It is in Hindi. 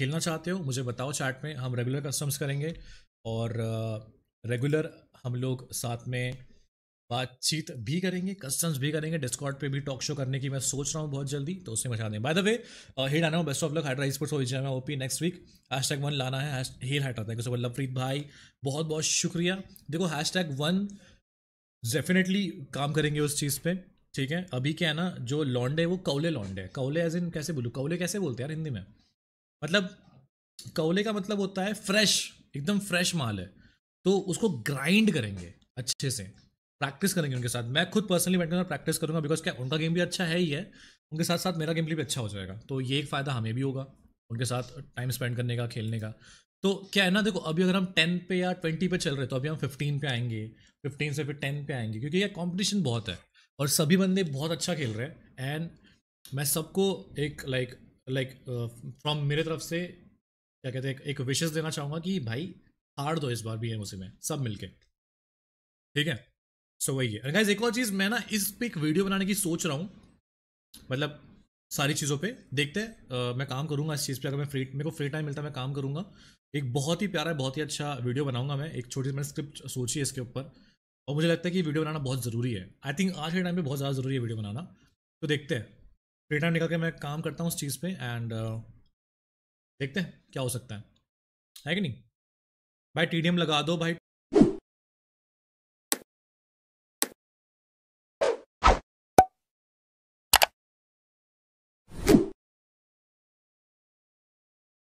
खेलना चाहते हो मुझे बताओ चैट में हम रेगुलर कस्टम्स करेंगे और रेगुलर हम लोग साथ में बातचीत भी करेंगे कस्टम्स भी करेंगे डिस्कॉर्ड पे भी टॉक शो करने की मैं सोच रहा हूँ बहुत जल्दी तो उसमें मचा दें बाय द वे हेड आना best of luck Hydra sports हो जाए OP next week hashtag one लाना है hail Hydra thank you so Lovepreet भाई बहुत बहुत शुक्रिया देखो हैश टैग वन डेफिनेटली काम करेंगे उस चीज़ पर ठीक है अभी क्या है ना जो लॉन्डे वो कौले लॉन्डे कौले एज इन कैसे बोलूँ कौले कैसे बोलते हैं यार हिंदी में मतलब कौले का मतलब होता है फ्रेश एकदम फ्रेश माल है तो उसको ग्राइंड करेंगे अच्छे से प्रैक्टिस करेंगे उनके साथ मैं खुद पर्सनली बैठ कर प्रैक्टिस करूंगा बिकॉज क्या उनका गेम भी अच्छा है ही है उनके साथ साथ मेरा गेम भी अच्छा हो जाएगा तो ये एक फ़ायदा हमें भी होगा उनके साथ टाइम स्पेंड करने का खेलने का तो क्या है ना देखो अभी अगर हम टेन पे या ट्वेंटी पे चल रहे तो अभी हम फिफ्टीन पे आएंगे फिफ्टीन से फिर टेन पे आएंगे क्योंकि ये कॉम्पिटिशन बहुत है और सभी बंदे बहुत अच्छा खेल रहे हैं एंड मैं सबको एक लाइक लाइक फ्रॉम uh, मेरे तरफ से क्या कहते हैं एक विशेष देना चाहूँगा कि भाई हार दो इस बार है एम में सब मिलके ठीक है सो वही है गाइज एक और चीज़ मैं ना इस पर एक वीडियो बनाने की सोच रहा हूँ मतलब सारी चीज़ों पे देखते हैं uh, मैं काम करूँगा इस चीज़ पे अगर मैं फ्री मेरे को फ्री टाइम मिलता है मैं काम करूँगा एक बहुत ही प्यारा बहुत ही अच्छा वीडियो बनाऊंगा मैं एक छोटी सी मैंने स्क्रिप्ट सोची है इसके ऊपर और मुझे लगता है कि वीडियो बनाना बहुत ज़रूरी है आई थिंक आज के टाइम पर बहुत ज़्यादा ज़रूरी है वीडियो बनाना तो देखते हैं फ्री टाइम निकल के मैं काम करता हूँ उस चीज़ पे एंड uh, देखते हैं क्या हो सकता है है कि नहीं भाई टी लगा दो भाई